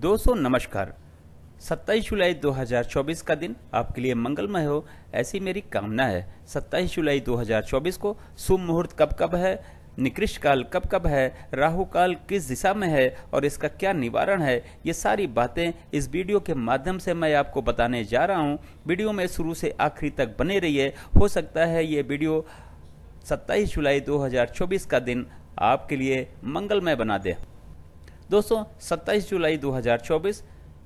दोस्तों नमस्कार 27 जुलाई 2024 का दिन आपके लिए मंगलमय हो ऐसी मेरी कामना है 27 जुलाई 2024 को शुभ मुहूर्त कब कब है निकृष्ट काल कब कब है राहु काल किस दिशा में है और इसका क्या निवारण है ये सारी बातें इस वीडियो के माध्यम से मैं आपको बताने जा रहा हूँ वीडियो में शुरू से आखिरी तक बने रहिए हो सकता है ये वीडियो 27 जुलाई 2024 का दिन आपके लिए मंगलमय बना दे दोस्तों 27 जुलाई 2024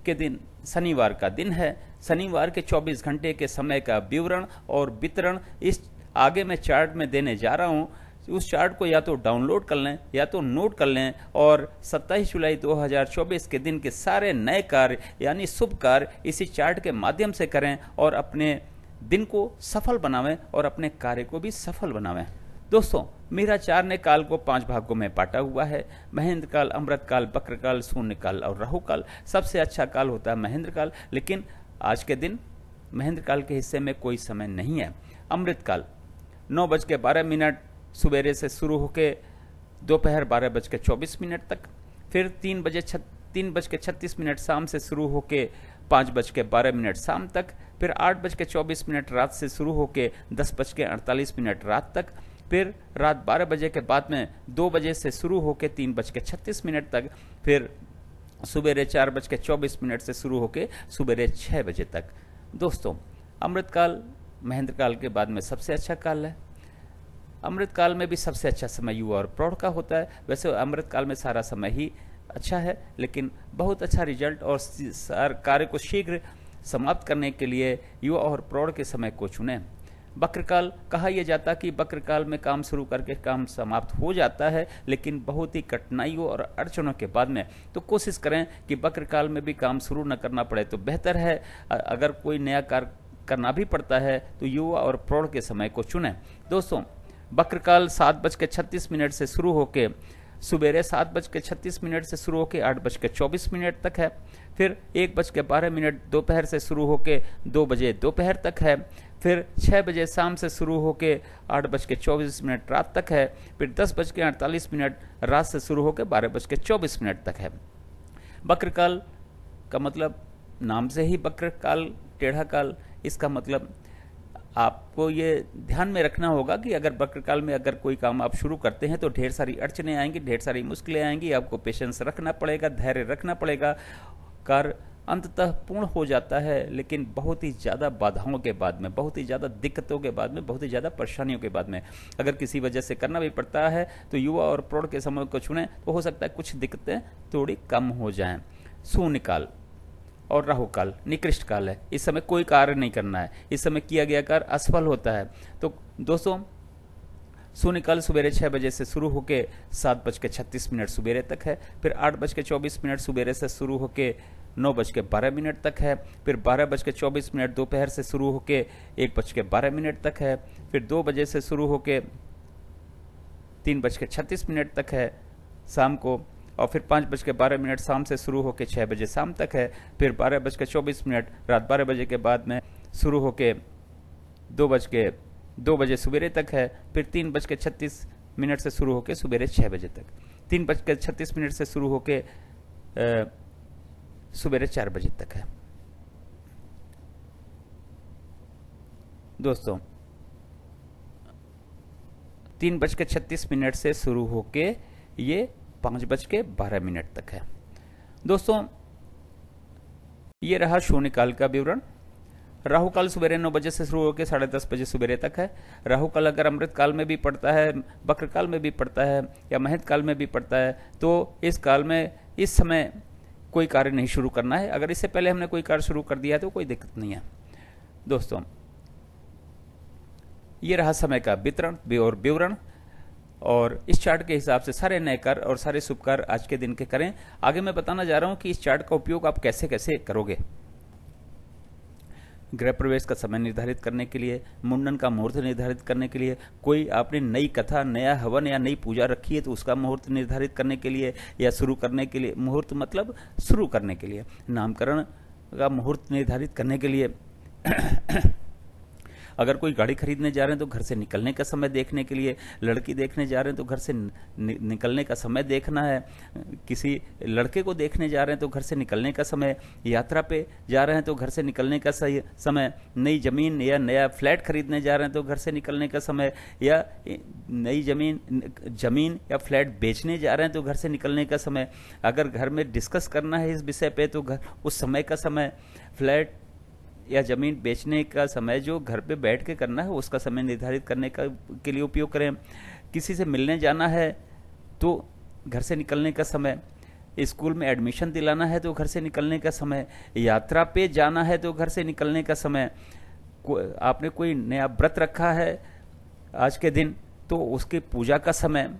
के दिन शनिवार का दिन है शनिवार के 24 घंटे के समय का विवरण और वितरण इस आगे मैं चार्ट में देने जा रहा हूँ उस चार्ट को या तो डाउनलोड कर लें या तो नोट कर लें और 27 जुलाई 2024 के दिन के सारे नए कार्य यानी शुभ कार्य इसी चार्ट के माध्यम से करें और अपने दिन को सफल बनावें और अपने कार्य को भी सफल बनावें दोस्तों मेरा चार ने काल को पांच भागों में बांटा हुआ है महेंद्र काल अमृत काल बकर काल शून्य काल और राहु काल सबसे अच्छा काल होता है महेंद्र काल लेकिन आज के दिन महेंद्र काल के हिस्से में कोई समय नहीं है अमृत काल नौ बज के बारह मिनट सवेरे से शुरू होकर दोपहर बारह बज के चौबीस मिनट तक फिर तीन बजे तीन बज के छत्तीस मिनट शाम से शुरू होकर पाँच बज के बारह मिनट शाम तक फिर आठ बज के चौबीस मिनट रात से शुरू होकर दस बज के अड़तालीस मिनट रात तक फिर रात 12 बजे के बाद में दो बजे से शुरू होकर तीन बज के छत्तीस मिनट तक फिर सुबेरे चार बज के चौबीस मिनट से शुरू होकर सुबेरे छः बजे तक दोस्तों अमृतकाल महेंद्र काल के बाद में सबसे अच्छा काल है अमृतकाल में भी सबसे अच्छा समय युवा और प्रौढ़ का होता है वैसे अमृतकाल में सारा समय ही अच्छा है लेकिन बहुत अच्छा रिजल्ट और कार्य को शीघ्र समाप्त करने के लिए युवा और प्रौढ़ के समय को चुनें वक्रकाल कहा यह जाता कि वक्रकाल में काम शुरू करके काम समाप्त हो जाता है लेकिन बहुत ही कठिनाइयों और अड़चनों के बाद में तो कोशिश करें कि वक्रकाल में भी काम शुरू न करना पड़े तो बेहतर है अगर कोई नया कार्य करना भी पड़ता है तो युवा और प्रौढ़ के समय को चुनें दोस्तों वक्रकाल सात बज के छत्तीस मिनट से शुरू होकर सबेरे सात बज के छत्तीस मिनट से शुरू होकर आठ बज के चौबीस मिनट तक है फिर एक बज के बारह मिनट दोपहर से शुरू होकर दो बजे दोपहर तक है फिर छः बजे शाम से शुरू होकर आठ बज के चौबीस मिनट रात तक है फिर दस बज के अड़तालीस मिनट रात से शुरू होकर बारह बज के चौबीस मिनट तक है बकरकाल का मतलब नाम से ही बक्रकाल टेढ़ा काल इसका मतलब आपको ये ध्यान में रखना होगा कि अगर वक्रकाल में अगर कोई काम आप शुरू करते हैं तो ढेर सारी अड़चने आएंगी ढेर सारी मुश्किलें आएंगी आपको पेशेंस रखना पड़ेगा धैर्य रखना पड़ेगा कार्य अंततः पूर्ण हो जाता है लेकिन बहुत ही ज़्यादा बाधाओं के बाद में बहुत ही ज़्यादा दिक्कतों के बाद में बहुत ही ज़्यादा परेशानियों के बाद में अगर किसी वजह से करना भी पड़ता है तो युवा और प्रौढ़ के समय को छुने तो हो सकता है कुछ दिक्कतें थोड़ी कम हो जाएं शून्यकाल और राहु काल निकृष्ट काल है इस समय कोई कार्य नहीं करना है इस समय किया गया कार्य असफल होता है तो दोस्तों शून्य काल सवेरे छः बजे से शुरू होकर सात बज के छत्तीस मिनट सवेरे तक है फिर आठ बज के चौबीस मिनट सवेरे से शुरू होकर नौ बज के बारह मिनट तक है फिर बारह बज के चौबीस मिनट दोपहर से शुरू होकर एक बज के बारह मिनट तक है फिर दो बजे से शुरू होकर तीन बज के छत्तीस मिनट तक है शाम को और फिर पाँच बज के बारह मिनट शाम से शुरू होकर छः बजे शाम तक है फिर बारह बज के चौबीस मिनट रात बारह बजे के बाद में शुरू होकर दो बज के दो बजे सवेरे तक है फिर तीन बज के छत्तीस मिनट से शुरू होकर सवेरे छः बजे तक तीन बज के छत्तीस मिनट से शुरू होकर सवेरे चार बजे तक है दोस्तों तीन बज के छत्तीस मिनट से शुरू होके ये पाँच बज के बारह मिनट तक है दोस्तों ये रहा शून्य काल का विवरण राहु काल सवेरे नौ बजे से शुरू होकर साढ़े दस बजे सवेरे तक है राहु काल अगर अमृत काल में भी पड़ता है वक्र काल में भी पड़ता है या महत काल में भी पड़ता है तो इस काल में इस समय कोई कार्य नहीं शुरू करना है अगर इससे पहले हमने कोई कार्य शुरू कर दिया तो कोई दिक्कत नहीं है दोस्तों ये रहा समय का वितरण और विवरण और इस चार्ट के हिसाब से सारे नए कर और सारे शुभ कार्य आज के दिन के करें आगे मैं बताना जा रहा हूं कि इस चार्ट का उपयोग आप कैसे कैसे करोगे गृह प्रवेश का समय निर्धारित करने के लिए मुंडन का मुहूर्त निर्धारित करने के लिए कोई आपने नई कथा नया हवन या नई पूजा रखी है तो उसका मुहूर्त निर्धारित करने के लिए या शुरू करने के लिए मुहूर्त मतलब शुरू करने के लिए नामकरण का मुहूर्त निर्धारित करने के लिए अगर कोई गाड़ी खरीदने जा रहे हैं तो घर से निकलने का समय देखने के लिए लड़की देखने जा रहे हैं तो घर से नि, निकलने का समय देखना है किसी लड़के को देखने जा रहे हैं तो घर से निकलने का समय यात्रा पे जा रहे हैं तो घर से निकलने का समय नई ज़मीन या नया फ्लैट खरीदने जा रहे हैं तो घर से निकलने का समय या नई ज़मीन ज़मीन या फ्लैट बेचने जा रहे हैं तो घर से निकलने का समय अगर घर में डिस्कस करना है इस विषय पे तो घर उस समय का समय फ्लैट या ज़मीन बेचने का समय जो घर पे बैठ के करना है उसका समय निर्धारित करने का के लिए उपयोग करें किसी से मिलने जाना है तो घर से निकलने का समय स्कूल में एडमिशन दिलाना है तो घर से निकलने का समय यात्रा पे जाना है तो घर से निकलने का समय को, आपने कोई नया व्रत रखा है आज के दिन तो उसके पूजा का समय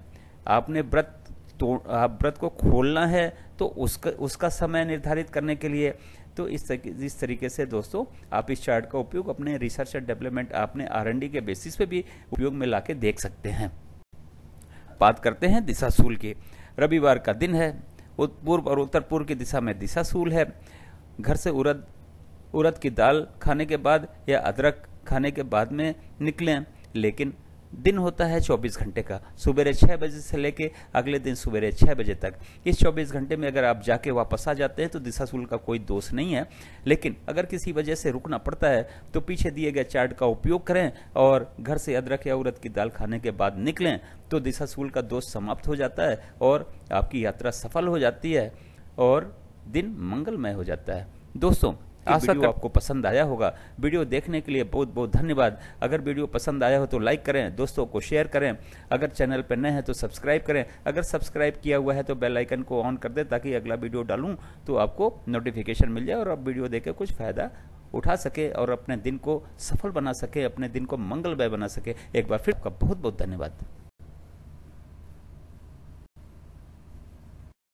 आपने व्रत तो व्रत को खोलना है तो उसका उसका समय निर्धारित करने के लिए तो इस तरीके इस तरीके से दोस्तों आप इस चार्ट का उपयोग अपने रिसर्च एंड डेवलपमेंट अपने आर के बेसिस पे भी उपयोग में ला देख सकते हैं बात करते हैं दिशा सूल की रविवार का दिन है पूर्व और उत्तर पूर्व की दिशा में दिशा सूल है घर से उड़द उड़द की दाल खाने के बाद या अदरक खाने के बाद में निकलें लेकिन दिन होता है 24 घंटे का सुबह छः बजे से लेके अगले दिन सवेरे छः बजे तक इस 24 घंटे में अगर आप जाके वापस आ जाते हैं तो दिशा दिशाशूल का कोई दोष नहीं है लेकिन अगर किसी वजह से रुकना पड़ता है तो पीछे दिए गए चार्ट का उपयोग करें और घर से अदरक या उरद की दाल खाने के बाद निकलें तो दिशा सूल का दोष समाप्त हो जाता है और आपकी यात्रा सफल हो जाती है और दिन मंगलमय हो जाता है दोस्तों आशा वीडियो आपको पसंद आया होगा वीडियो देखने के लिए बहुत बहुत धन्यवाद अगर वीडियो पसंद आया हो तो लाइक करें दोस्तों को शेयर करें अगर चैनल पर नए हैं तो सब्सक्राइब करें अगर सब्सक्राइब किया हुआ है तो बेल आइकन को ऑन कर दें ताकि अगला वीडियो डालूँ तो आपको नोटिफिकेशन मिल जाए और आप वीडियो देकर कुछ फ़ायदा उठा सके और अपने दिन को सफल बना सके अपने दिन को मंगलमय बना सके एक बार फिर आपका बहुत बहुत धन्यवाद